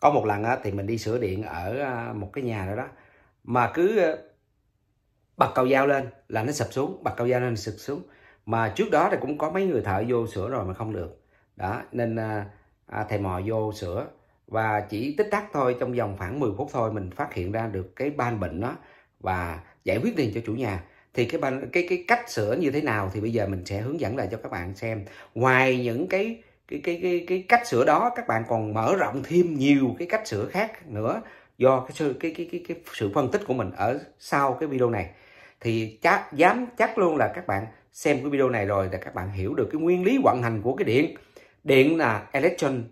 có một lần thì mình đi sửa điện ở à, một cái nhà đó đó mà cứ ờ, bật cầu dao lên là nó sập xuống bật cầu dao lên sập xuống mà trước đó thì cũng có mấy người thợ vô sửa rồi mà không được đó nên à, à thầy mò vô sửa và chỉ tích tắc thôi trong vòng khoảng 10 phút thôi mình phát hiện ra được cái ban bệnh đó và giải quyết tiền cho chủ nhà thì cái ban cái cái cách sửa như thế nào thì bây giờ mình sẽ hướng dẫn lại cho các bạn xem ngoài những cái cái cái cái cái cách sửa đó các bạn còn mở rộng thêm nhiều cái cách sửa khác nữa do cái sự cái cái cái, cái sự phân tích của mình ở sau cái video này thì chắc dám chắc luôn là các bạn xem cái video này rồi là các bạn hiểu được cái nguyên lý vận hành của cái điện điện là electron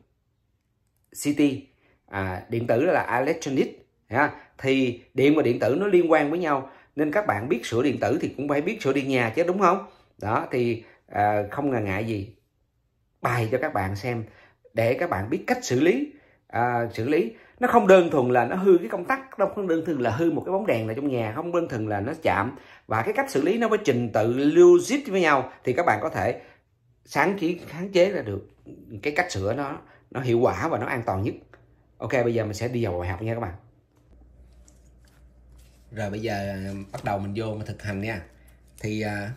city à, điện tử là electronic ha. thì điện và điện tử nó liên quan với nhau nên các bạn biết sửa điện tử thì cũng phải biết sửa điện nhà chứ đúng không đó thì à, không ngần ngại gì bài cho các bạn xem để các bạn biết cách xử lý à, xử lý nó không đơn thuần là nó hư cái công tắc đâu không đơn thuần là hư một cái bóng đèn ở trong nhà không đơn thuần là nó chạm và cái cách xử lý nó với trình tự lưu logic với nhau thì các bạn có thể sáng chế kháng chế ra được cái cách sửa nó nó hiệu quả và nó an toàn nhất ok bây giờ mình sẽ đi vào bài học nha các bạn rồi bây giờ um, bắt đầu mình vô mà thực hành nha thì à,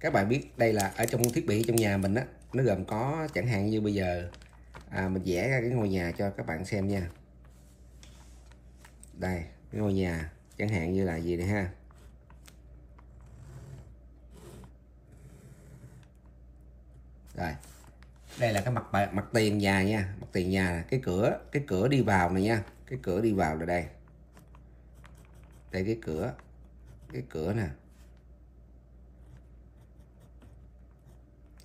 các bạn biết đây là ở trong thiết bị trong nhà mình á nó gồm có chẳng hạn như bây giờ à, mình vẽ ra cái ngôi nhà cho các bạn xem nha đây cái ngôi nhà chẳng hạn như là gì đây ha rồi đây là cái mặt mặt tiền nhà nha mặt tiền nhà cái cửa cái cửa đi vào này nha cái cửa đi vào là đây đây cái cửa cái cửa nè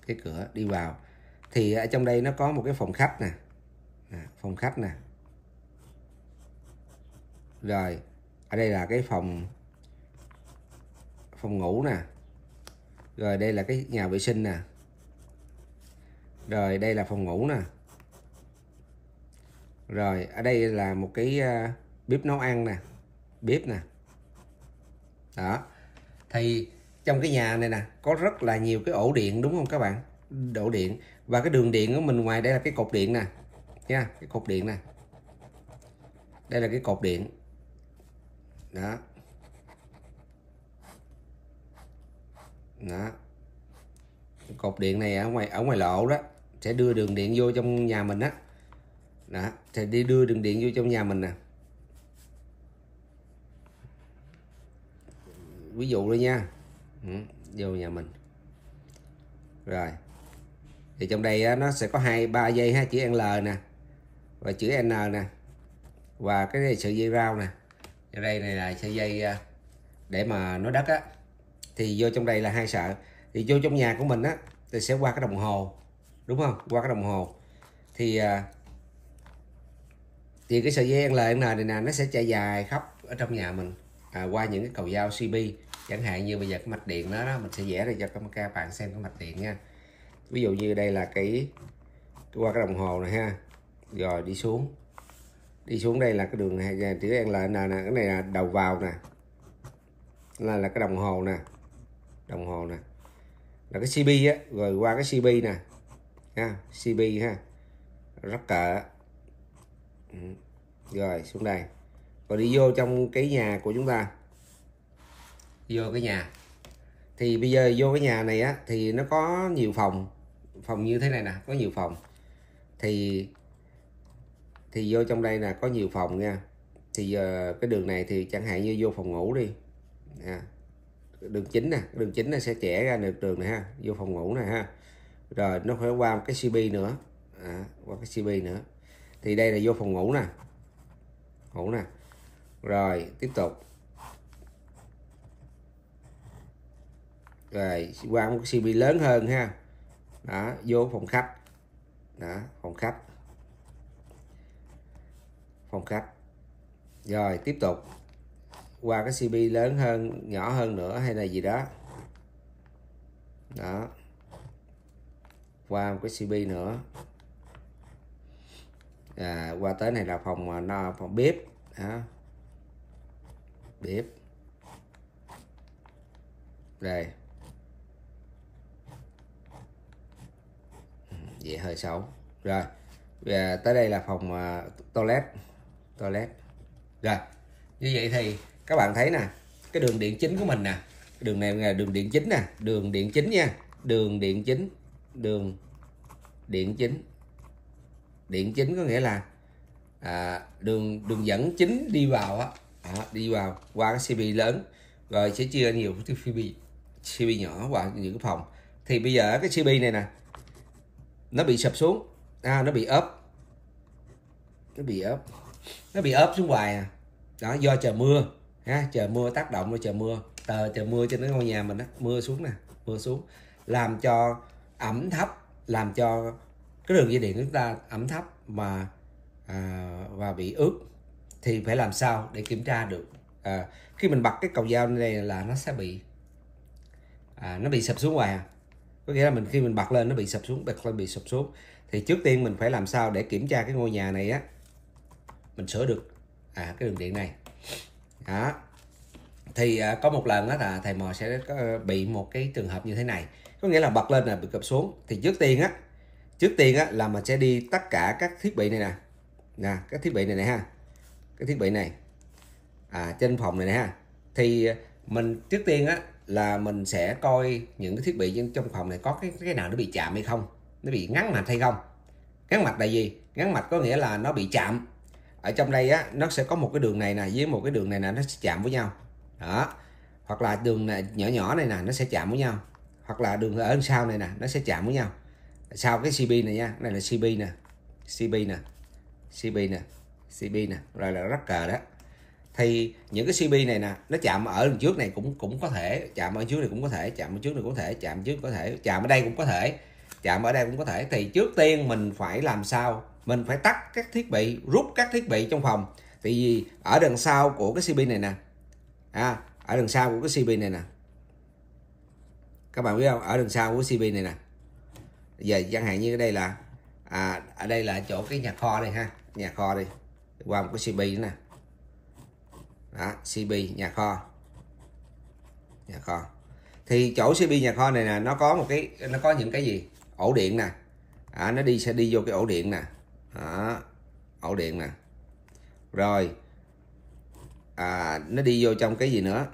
cái cửa đi vào thì ở trong đây nó có một cái phòng khách nè phòng khách nè rồi ở đây là cái phòng phòng ngủ nè rồi đây là cái nhà vệ sinh nè rồi đây là phòng ngủ nè rồi ở đây là một cái ờ, bếp nấu ăn nè bếp nè đó thì trong cái nhà này nè có rất là nhiều cái ổ điện đúng không các bạn độ điện và cái đường điện của mình ngoài đây là cái cột điện nè nha cái cột điện nè đây là cái cột điện đó đó cột điện này ở ngoài ở ngoài lộ đó sẽ đưa đường điện vô trong nhà mình á đó. đó sẽ đi đưa đường điện vô trong nhà mình nè ví dụ thôi nha ừ, vô nhà mình rồi thì trong đây nó sẽ có hai ba dây ha chữ L nè và chữ N nè và cái này sợi dây rau nè ở đây này là sợi dây à, để mà nó đất á thì vô trong đây là hai sợi thì vô trong nhà của mình á thì sẽ qua cái đồng hồ đúng không qua cái đồng hồ thì à, thì cái sợi dây L N này nè nó sẽ chạy dài khắp ở trong nhà mình à, qua những cái cầu dao CB chẳng hạn như bây giờ cái mạch điện đó, đó mình sẽ vẽ ra cho các, bạn xem cái mạch điện nha ví dụ như đây là cái, qua cái đồng hồ này ha rồi đi xuống đi xuống đây là cái đường này chữ đen là nè nè cái này là đầu vào nè là là cái đồng hồ nè đồng hồ nè là cái CB á rồi qua cái CB nè ha CB ha rất cỡ ừ. rồi xuống đây rồi đi vô trong cái nhà của chúng ta vô cái nhà thì bây giờ vô cái nhà này á thì nó có nhiều phòng phòng như thế này nè có nhiều phòng thì thì vô trong đây là có nhiều phòng nha thì giờ cái đường này thì chẳng hạn như vô phòng ngủ đi à, đường chính nè đường chính nó sẽ trẻ ra được đường này ha vô phòng ngủ này ha rồi nó phải qua một cái cb nữa à, qua cái cb nữa thì đây là vô phòng ngủ nè ngủ nè rồi tiếp tục rồi qua một cái cb lớn hơn ha đó vô phòng khách đó phòng khách phòng khách rồi tiếp tục qua cái cb lớn hơn nhỏ hơn nữa hay là gì đó đó qua một cái cb nữa à, qua tới này là phòng à, no, phòng bếp đó. bếp đây vậy hơi xấu rồi và tới đây là phòng à, toilet toilet rồi như vậy thì các bạn thấy nè cái đường điện chính của mình nè đường này là đường điện chính nè đường điện chính nha đường điện chính đường điện chính điện chính có nghĩa là à, đường đường dẫn chính đi vào á à, đi vào qua cái cb lớn rồi sẽ chia nhiều cái cb cb nhỏ qua những cái phòng thì bây giờ cái cb này nè nó bị sập xuống à, nó bị ốp nó bị ốp nó bị ốp xuống hoài à đó do trời mưa ha trời mưa tác động của trời mưa tờ trời mưa trên cái ngôi nhà mình đó mưa xuống nè mưa xuống làm cho ẩm thấp làm cho cái đường dây điện chúng ta ẩm thấp mà à, và bị ướt thì phải làm sao để kiểm tra được à, khi mình bật cái cầu dao này là nó sẽ bị à, nó bị sập xuống ngoài à có nghĩa là mình khi mình bật lên nó bị sập xuống bật lên bị sập xuống thì trước tiên mình phải làm sao để kiểm tra cái ngôi nhà này á mình sửa được à cái đường điện này đó thì à, có một lần đó là thầy mò sẽ có, bị một cái trường hợp như thế này có nghĩa là bật lên là bị cập xuống thì trước tiên á trước tiên á là mình sẽ đi tất cả các thiết bị này nè nè các thiết bị này này ha cái thiết bị này à trên phòng này nè ha thì à, mình trước tiên á là mình sẽ coi những cái thiết bị trong phòng này có cái cái nào nó bị chạm hay không nó bị ngắn mạch hay không ngắn mạch là gì ngắn mạch có nghĩa là nó bị chạm ở trong đây á nó sẽ có một cái đường này nè với một cái đường này nè nó sẽ chạm với nhau đó hoặc là đường này, nhỏ nhỏ này nè nó sẽ chạm với nhau hoặc là đường ở sau này nè nó sẽ chạm với nhau sau cái CB này nha này là CB nè CB nè CB nè CB nè rồi là rắc cờ đó thì những cái CP này nè nó chạm ở lần trước này cũng cũng có thể chạm ở trước này cũng có thể chạm ở trước này cũng có thể chạm trước có thể chạm ở đây cũng có thể chạm ở đây cũng có thể thì trước tiên mình phải làm sao mình phải tắt các thiết bị rút các thiết bị trong phòng tại vì ở đằng sau của cái CP này nè à, ở đằng sau của cái CP này nè các bạn biết không ở đằng sau của CP này nè giờ chẳng hạn như ở đây là à, ở đây là chỗ cái nhà kho đây ha nhà kho đi qua một cái CP nữa nè đó CB nhà kho nhà kho thì chỗ CB nhà kho này nè nó có một cái nó có những cái gì ổ điện nè à, nó đi sẽ đi vô cái ổ điện nè đó. ổ điện nè rồi à, nó đi vô trong cái gì nữa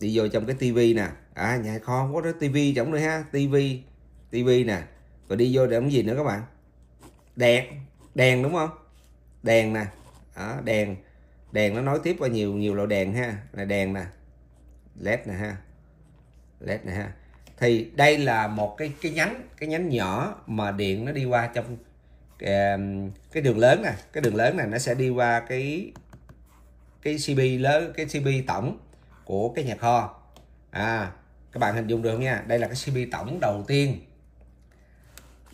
đi vô trong cái tivi nè à nhà kho không có cái tivi trong nữa ha tivi tivi nè rồi đi vô để cái gì nữa các bạn đèn đèn đúng không đèn nè đó, đèn đèn nó nói tiếp qua nhiều nhiều loại đèn ha là đèn nè led nè ha led nè ha thì đây là một cái cái nhánh cái nhánh nhỏ mà điện nó đi qua trong cái, đường lớn nè cái đường lớn này nó sẽ đi qua cái cái cb lớn cái cb tổng của cái nhà kho à các bạn hình dung được không nha đây là cái cb tổng đầu tiên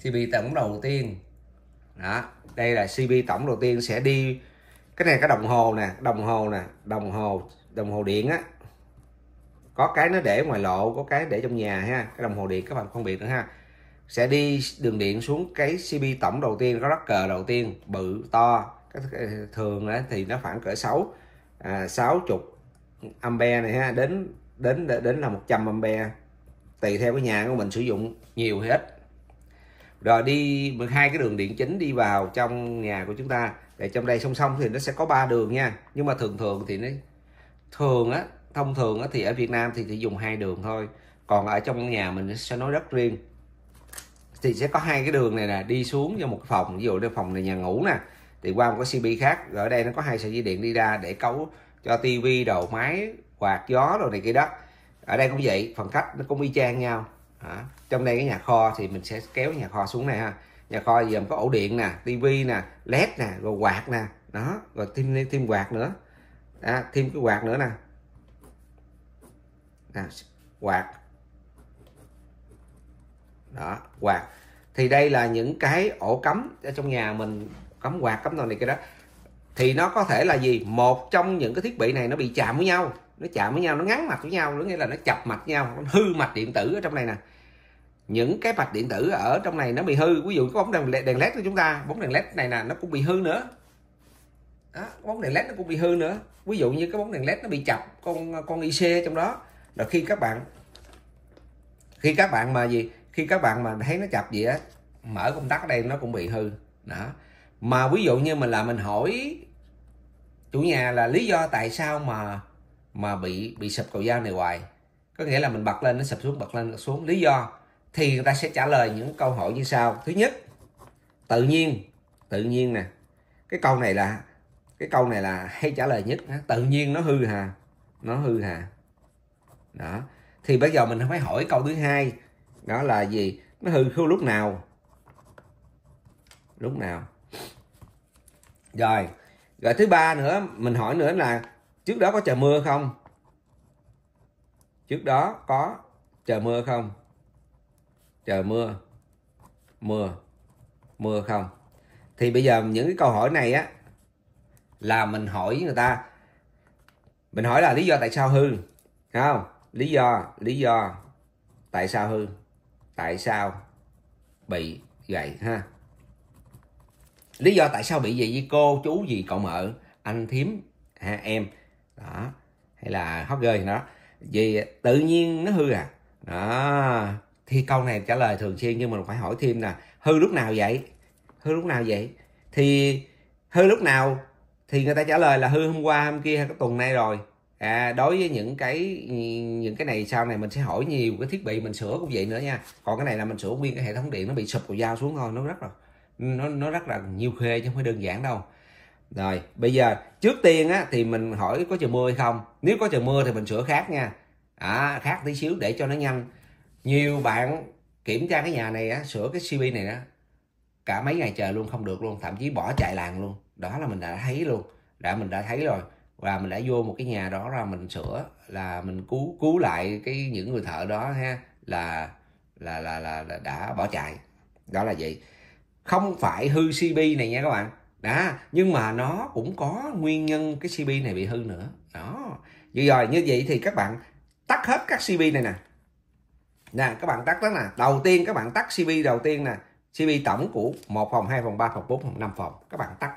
cb tổng đầu tiên đó đây là cb tổng đầu tiên sẽ đi cái này cái đồng hồ nè đồng hồ nè đồng hồ đồng hồ điện á có cái nó để ngoài lộ có cái để trong nhà ha cái đồng hồ điện các bạn phân biệt nữa ha sẽ đi đường điện xuống cái CB tổng đầu tiên có rắc cờ đầu tiên bự to thường thì nó khoảng cỡ sáu à, sáu chục ampe này ha đến đến đến là 100 ampe tùy theo cái nhà của mình sử dụng nhiều hay ít rồi đi hai cái đường điện chính đi vào trong nhà của chúng ta để trong đây song song thì nó sẽ có ba đường nha nhưng mà thường thường thì nó thường á thông thường á thì ở Việt Nam thì chỉ dùng hai đường thôi còn ở trong nhà mình sẽ nói rất riêng thì sẽ có hai cái đường này nè đi xuống cho một phòng ví dụ đây phòng này nhà ngủ nè thì qua một cái cb khác rồi ở đây nó có hai sợi dây điện đi ra để cấu cho tivi đầu máy quạt gió rồi này kia đó ở đây cũng vậy phần khách nó cũng y chang nhau đó. trong đây cái nhà kho thì mình sẽ kéo nhà kho xuống này ha nhà kho gồm có ổ điện nè tivi nè led nè rồi quạt nè đó rồi thêm thêm quạt nữa à, thêm cái quạt nữa nè à, quạt đó quạt thì đây là những cái ổ cấm ở trong nhà mình cấm quạt cấm đồ này kia đó thì nó có thể là gì một trong những cái thiết bị này nó bị chạm với nhau nó chạm với nhau nó ngắn mạch với nhau nó nghĩa là nó chập mạch nhau nó hư mạch điện tử ở trong này nè những cái mạch điện tử ở trong này nó bị hư ví dụ cái bóng đèn đèn led của chúng ta bóng đèn led này nè nó cũng bị hư nữa đó, bóng đèn led nó cũng bị hư nữa ví dụ như cái bóng đèn led nó bị chập con con IC trong đó là khi các bạn khi các bạn mà gì khi các bạn mà thấy nó chập gì á mở công tắc ở đây nó cũng bị hư đó mà ví dụ như mình là mình hỏi chủ nhà là lý do tại sao mà mà bị bị sập cầu dao này hoài có nghĩa là mình bật lên nó sập xuống bật lên sụp xuống lý do thì người ta sẽ trả lời những câu hỏi như sau thứ nhất tự nhiên tự nhiên nè cái câu này là cái câu này là hay trả lời nhất tự nhiên nó hư hà nó hư hà đó thì bây giờ mình phải hỏi câu thứ hai đó là gì nó hư hư lúc nào lúc nào rồi rồi thứ ba nữa mình hỏi nữa là trước đó có trời mưa không trước đó có trời mưa không trời mưa mưa mưa không thì bây giờ những cái câu hỏi này á là mình hỏi người ta mình hỏi là lý do tại sao hư không lý do lý do tại sao hư tại sao bị vậy ha lý do tại sao bị gì với cô chú gì cậu mợ anh thím ha, em đó hay là hot girl gì đó vì tự nhiên nó hư à đó thì câu này trả lời thường xuyên nhưng mình phải hỏi thêm nè hư lúc nào vậy hư lúc nào vậy thì hư lúc nào thì người ta trả lời là hư hôm qua hôm kia hay cái tuần nay rồi à, đối với những cái những cái này sau này mình sẽ hỏi nhiều cái thiết bị mình sửa cũng vậy nữa nha còn cái này là mình sửa nguyên cái hệ thống điện nó bị sụp cầu dao xuống thôi nó rất là nó nó rất là nhiều khê chứ không phải đơn giản đâu rồi bây giờ trước tiên á thì mình hỏi có trời mưa hay không nếu có trời mưa thì mình sửa khác nha à, khác tí xíu để cho nó nhanh nhiều bạn kiểm tra cái nhà này á, sửa cái cb này á cả mấy ngày trời luôn không được luôn thậm chí bỏ chạy làng luôn đó là mình đã thấy luôn đã mình đã thấy rồi và mình đã vô một cái nhà đó ra mình sửa là mình cứu cứu lại cái những người thợ đó ha là là là là, là đã bỏ chạy đó là vậy không phải hư cb này nha các bạn đó nhưng mà nó cũng có nguyên nhân cái cb này bị hư nữa đó vậy rồi như vậy thì các bạn tắt hết các cb này nè nè các bạn tắt đó nè đầu tiên các bạn tắt cb đầu tiên nè cb tổng của một phòng hai phòng ba phòng bốn phòng năm phòng các bạn tắt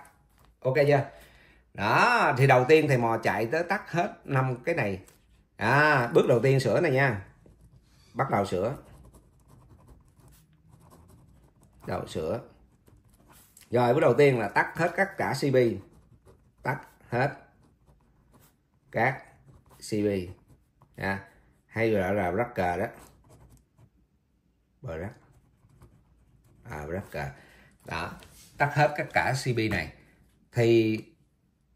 ok chưa đó thì đầu tiên thầy mò chạy tới tắt hết năm cái này à bước đầu tiên sửa này nha bắt đầu sửa đầu sửa rồi bước đầu tiên là tắt hết tất cả cb tắt hết các cb à, hay gọi là rắc cờ đó brac à brac cả à. đó cắt hết tất cả cb này thì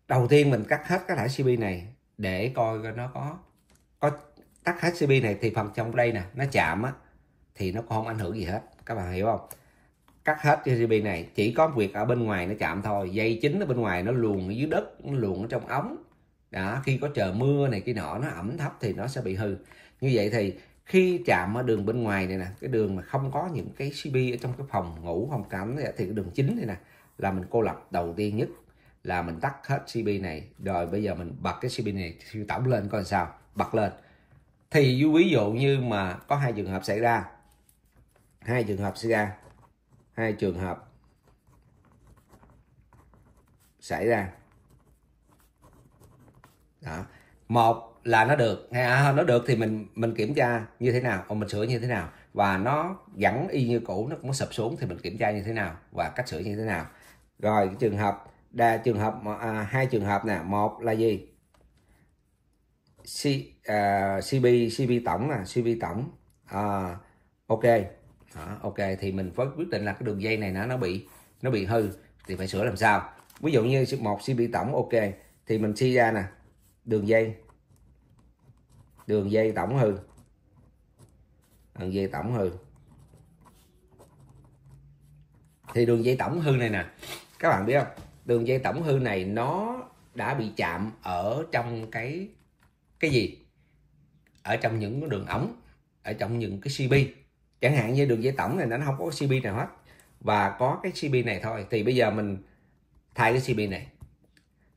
đầu tiên mình cắt hết cái thải cb này để coi nó có có tắt hết cb này thì phần trong đây nè nó chạm á thì nó không ảnh hưởng gì hết các bạn hiểu không cắt hết cái cb này chỉ có việc ở bên ngoài nó chạm thôi dây chính ở bên ngoài nó luồn dưới đất nó luồn ở trong ống đó khi có trời mưa này kia nọ nó ẩm thấp thì nó sẽ bị hư như vậy thì khi chạm ở đường bên ngoài này nè cái đường mà không có những cái CP ở trong cái phòng ngủ phòng tắm thì cái đường chính này nè là mình cô lập đầu tiên nhất là mình tắt hết CP này rồi bây giờ mình bật cái CP này siêu tổng lên coi sao bật lên thì ví dụ như mà có hai trường hợp xảy ra hai trường hợp xảy ra hai trường hợp xảy ra đó một là nó được ha à, nó được thì mình mình kiểm tra như thế nào mình sửa như thế nào và nó vẫn y như cũ nó cũng sập xuống thì mình kiểm tra như thế nào và cách sửa như thế nào rồi cái trường hợp đa trường hợp à, hai trường hợp nè một là gì C, à, CB CB tổng nè à, CB tổng à, ok à, ok thì mình phải quyết định là cái đường dây này nó nó bị nó bị hư thì phải sửa làm sao ví dụ như một CB tổng ok thì mình chia ra nè đường dây đường dây tổng hư đường dây tổng hư thì đường dây tổng hư này nè các bạn biết không đường dây tổng hư này nó đã bị chạm ở trong cái cái gì ở trong những đường ống ở trong những cái cb chẳng hạn như đường dây tổng này nó không có cb nào hết và có cái cb này thôi thì bây giờ mình thay cái cb này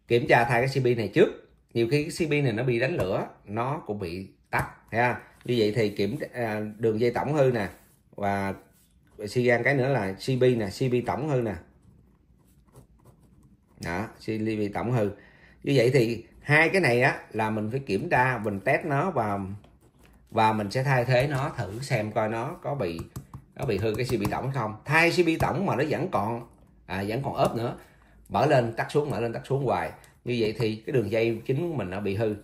kiểm tra thay cái cb này trước nhiều khi cái cb này nó bị đánh lửa nó cũng bị tắt ha như vậy thì kiểm à, đường dây tổng hư nè và suy gan cái nữa là cb nè cb tổng hư nè đó cb tổng hư như vậy thì hai cái này á là mình phải kiểm tra mình test nó và và mình sẽ thay thế nó thử xem coi nó có bị nó bị hư cái cb tổng không thay cb tổng mà nó vẫn còn à, vẫn còn ốp nữa mở lên tắt xuống mở lên tắt xuống hoài như vậy thì cái đường dây chính của mình nó bị hư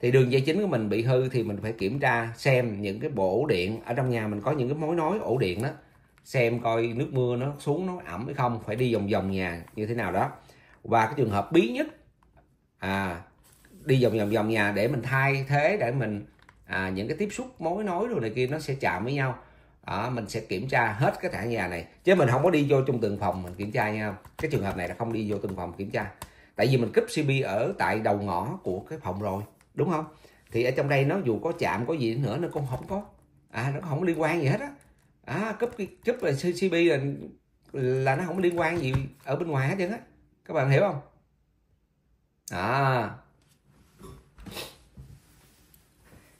thì đường dây chính của mình bị hư thì mình phải kiểm tra xem những cái bộ điện ở trong nhà mình có những cái mối nối ổ điện đó xem coi nước mưa nó xuống nó ẩm hay không phải đi vòng vòng nhà như thế nào đó và cái trường hợp bí nhất à đi vòng vòng vòng nhà để mình thay thế để mình à, những cái tiếp xúc mối nối rồi này kia nó sẽ chạm với nhau à, mình sẽ kiểm tra hết cái thản nhà này chứ mình không có đi vô trong từng phòng mình kiểm tra nha cái trường hợp này là không đi vô từng phòng kiểm tra tại vì mình cúp cb ở tại đầu ngõ của cái phòng rồi đúng không thì ở trong đây nó dù có chạm có gì nữa nó cũng không có à nó không liên quan gì hết á à, cúp cúp là cb là là nó không liên quan gì ở bên ngoài hết trơn á các bạn hiểu không à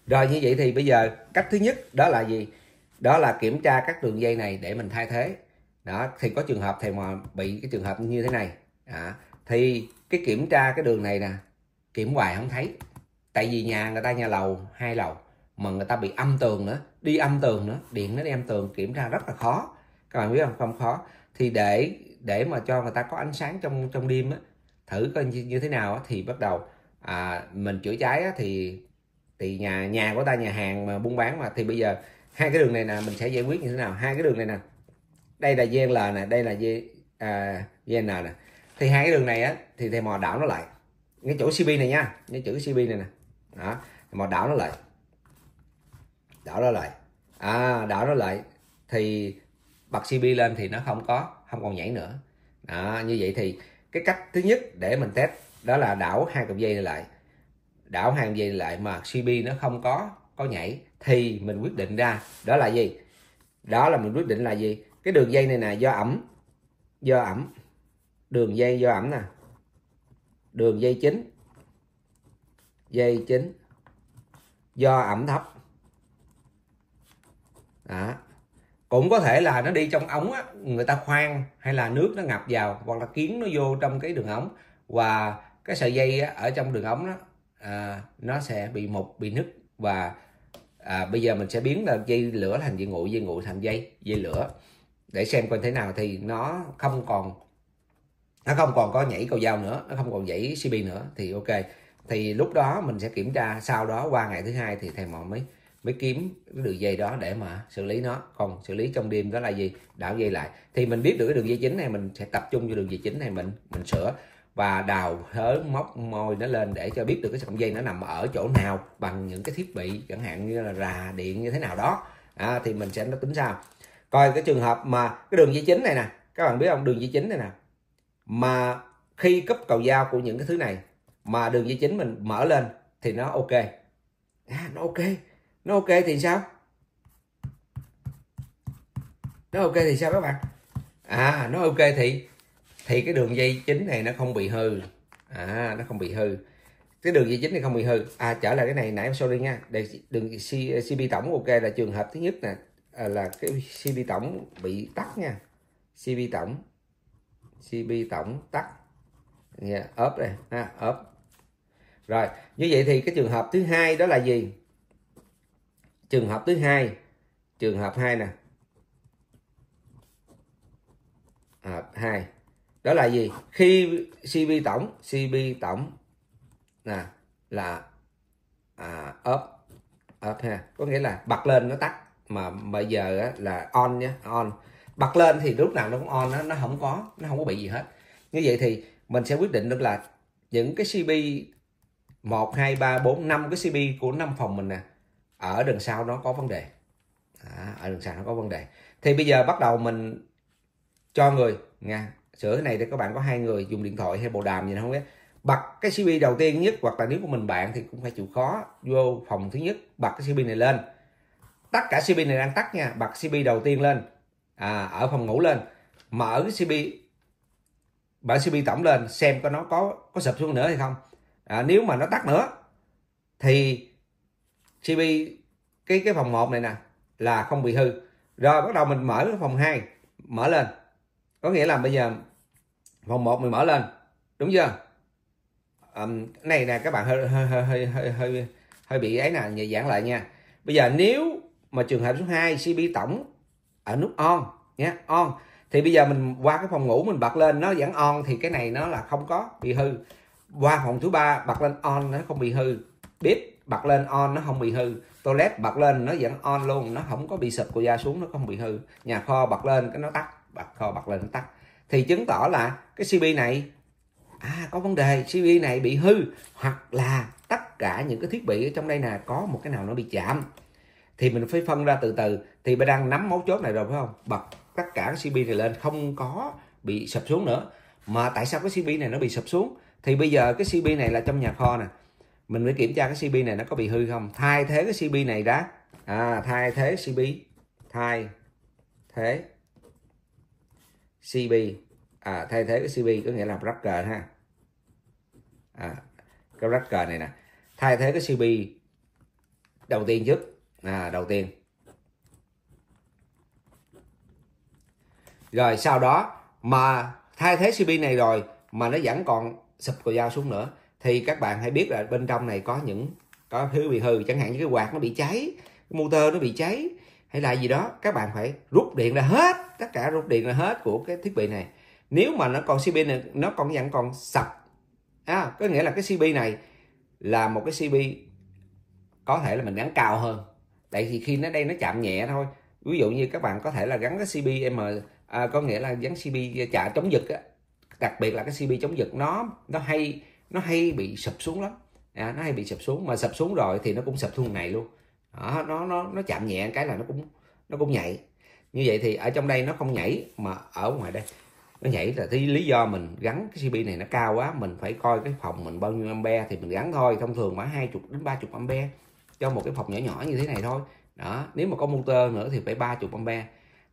rồi như vậy thì bây giờ cách thứ nhất đó là gì đó là kiểm tra các đường dây này để mình thay thế đó thì có trường hợp thì mà bị cái trường hợp như thế này à, thì cái kiểm tra cái đường này nè kiểm hoài không thấy tại vì nhà người ta nhà lầu hai lầu mà người ta bị âm tường nữa đi âm tường nữa điện nó đem tường kiểm tra rất là khó các bạn biết không không khó thì để để mà cho người ta có ánh sáng trong trong đêm á thử coi như, như thế nào á, thì bắt đầu à, mình chữa cháy á, thì thì nhà nhà của ta nhà hàng mà buôn bán mà thì bây giờ hai cái đường này nè mình sẽ giải quyết như thế nào hai cái đường này nè đây là l nè đây là G, à, GN nè thì hai cái đường này á thì thầy mò đảo nó lại cái chỗ cb này nha cái chữ cb này nè đó thầy mò đảo nó lại đảo nó lại à đảo nó lại thì bật cb lên thì nó không có không còn nhảy nữa đó, như vậy thì cái cách thứ nhất để mình test đó là đảo hai cặp dây lại đảo hai cặp dây lại mà cb nó không có có nhảy thì mình quyết định ra đó là gì đó là mình quyết định là gì cái đường dây này nè do ẩm do ẩm đường dây do ẩm nè đường dây chính dây chính do ẩm thấp đó. cũng có thể là nó đi trong ống á, người ta khoan hay là nước nó ngập vào hoặc là kiến nó vô trong cái đường ống và cái sợi dây á, ở trong đường ống đó à, nó sẽ bị mục bị nứt và à, bây giờ mình sẽ biến là dây lửa thành dây nguội dây nguội thành dây dây lửa để xem coi thế nào thì nó không còn nó không còn có nhảy cầu dao nữa nó không còn nhảy cb nữa thì ok thì lúc đó mình sẽ kiểm tra sau đó qua ngày thứ hai thì thầy mò mới mới kiếm cái đường dây đó để mà xử lý nó còn xử lý trong đêm đó là gì đảo dây lại thì mình biết được cái đường dây chính này mình sẽ tập trung cho đường dây chính này mình mình sửa và đào hớ móc môi nó lên để cho biết được cái sợi dây nó nằm ở chỗ nào bằng những cái thiết bị chẳng hạn như là rà điện như thế nào đó à, thì mình sẽ nó tính sao coi cái trường hợp mà cái đường dây chính này nè các bạn biết không đường dây chính này nè mà khi cấp cầu giao của những cái thứ này mà đường dây chính mình mở lên thì nó ok à, nó ok nó ok thì sao nó ok thì sao các bạn à nó ok thì thì cái đường dây chính này nó không bị hư à nó không bị hư cái đường dây chính này không bị hư à trở lại cái này nãy em sorry nha Đây, đường cb tổng ok là trường hợp thứ nhất nè à, là cái cb tổng bị tắt nha cb tổng CP tổng tắt yeah, dạ, ốp đây ha ốp rồi như vậy thì cái trường hợp thứ hai đó là gì trường hợp thứ hai trường hợp hai nè hợp à, hai đó là gì khi CP tổng CP tổng nè là à, up up ha có nghĩa là bật lên nó tắt mà bây giờ á, là on nhé on bật lên thì lúc nào nó cũng on nó nó không có nó không có bị gì hết như vậy thì mình sẽ quyết định được là những cái CB một hai ba bốn năm cái CB của năm phòng mình nè ở đằng sau nó có vấn đề à, ở đằng sau nó có vấn đề thì bây giờ bắt đầu mình cho người nha sửa cái này thì các bạn có hai người dùng điện thoại hay bộ đàm gì không biết bật cái CB đầu tiên nhất hoặc là nếu của mình bạn thì cũng phải chịu khó vô phòng thứ nhất bật cái CB này lên tất cả CB này đang tắt nha bật CB đầu tiên lên à, ở phòng ngủ lên mở cái cp mở cp tổng lên xem có nó có có sập xuống nữa hay không à, nếu mà nó tắt nữa thì cp cái cái phòng 1 này nè là không bị hư rồi bắt đầu mình mở cái phòng 2 mở lên có nghĩa là bây giờ phòng 1 mình mở lên đúng chưa um, này nè các bạn hơi hơi hơi hơi hơi, hơi bị ấy nè giãn lại nha bây giờ nếu mà trường hợp số 2 cp tổng ở à, nút on nhé on thì bây giờ mình qua cái phòng ngủ mình bật lên nó vẫn on thì cái này nó là không có bị hư qua phòng thứ ba bật lên on nó không bị hư bếp bật lên on nó không bị hư toilet bật lên nó vẫn on luôn nó không có bị sụp của da xuống nó không bị hư nhà kho bật lên cái nó tắt bật kho bật lên nó tắt thì chứng tỏ là cái cb này à có vấn đề cb này bị hư hoặc là tất cả những cái thiết bị ở trong đây nè có một cái nào nó bị chạm thì mình phải phân ra từ từ thì bà đang nắm mấu chốt này rồi phải không bật tất cả cái cb này lên không có bị sập xuống nữa mà tại sao cái cb này nó bị sập xuống thì bây giờ cái cb này là trong nhà kho nè mình phải kiểm tra cái cb này nó có bị hư không thay thế cái cb này đã à, thay thế cb thay thế cb à, thay thế cái cb có nghĩa là rocker ha à, cái rocker này nè thay thế cái cb đầu tiên trước à, đầu tiên rồi sau đó mà thay thế cb này rồi mà nó vẫn còn sụp cầu dao xuống nữa thì các bạn hãy biết là bên trong này có những có thứ bị hư chẳng hạn như cái quạt nó bị cháy cái motor nó bị cháy hay là gì đó các bạn phải rút điện ra hết tất cả rút điện ra hết của cái thiết bị này nếu mà nó còn cb này nó còn vẫn còn sập à, có nghĩa là cái cb này là một cái cb có thể là mình gắn cao hơn tại vì khi nó đây nó chạm nhẹ thôi ví dụ như các bạn có thể là gắn cái CBM à, có nghĩa là gắn CB chạm chống giật á đặc biệt là cái CB chống giật nó nó hay nó hay bị sụp xuống lắm à, nó hay bị sụp xuống mà sụp xuống rồi thì nó cũng sụp xuống này luôn đó, nó nó nó chạm nhẹ cái là nó cũng nó cũng nhảy như vậy thì ở trong đây nó không nhảy mà ở ngoài đây nó nhảy là thì lý do mình gắn cái CB này nó cao quá mình phải coi cái phòng mình bao nhiêu ampe thì mình gắn thôi thông thường khoảng 20 đến 30 ampe cho một cái phòng nhỏ nhỏ như thế này thôi đó nếu mà có motor nữa thì phải ba chục ampe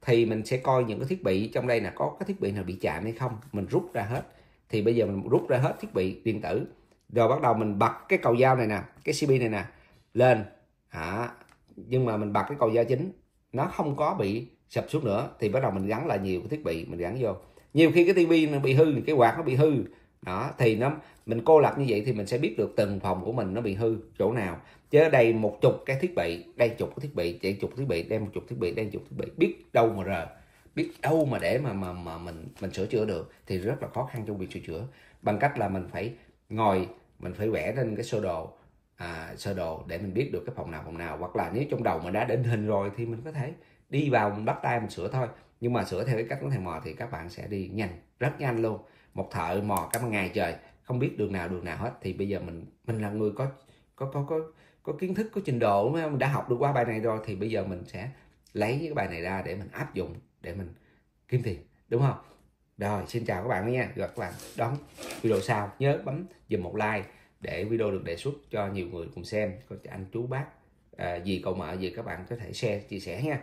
thì mình sẽ coi những cái thiết bị trong đây là có cái thiết bị nào bị chạm hay không mình rút ra hết thì bây giờ mình rút ra hết thiết bị điện tử rồi bắt đầu mình bật cái cầu dao này nè cái cb này nè lên hả nhưng mà mình bật cái cầu dao chính nó không có bị sập xuống nữa thì bắt đầu mình gắn lại nhiều cái thiết bị mình gắn vô nhiều khi cái tivi nó bị hư cái quạt nó bị hư đó thì nó mình cô lập như vậy thì mình sẽ biết được từng phòng của mình nó bị hư chỗ nào chứ đây một chục cái thiết bị đây chục cái thiết bị chạy chục thiết bị đây một chục thiết bị đây chục thiết bị biết đâu mà rờ biết đâu mà để mà mà mà mình mình sửa chữa được thì rất là khó khăn trong việc sửa chữa bằng cách là mình phải ngồi mình phải vẽ lên cái sơ đồ à, sơ đồ để mình biết được cái phòng nào phòng nào hoặc là nếu trong đầu mình đã định hình rồi thì mình có thể đi vào mình bắt tay mình sửa thôi nhưng mà sửa theo cái cách của thầy mò thì các bạn sẽ đi nhanh rất nhanh luôn một thợ mò cả một ngày trời không biết đường nào đường nào hết thì bây giờ mình mình là người có có có có có kiến thức có trình độ đúng không? đã học được qua bài này rồi thì bây giờ mình sẽ lấy cái bài này ra để mình áp dụng để mình kiếm tiền đúng không rồi xin chào các bạn nha gặp các bạn đón video sau nhớ bấm dùm một like để video được đề xuất cho nhiều người cùng xem anh chú bác à, gì cậu mợ gì các bạn có thể share chia sẻ nha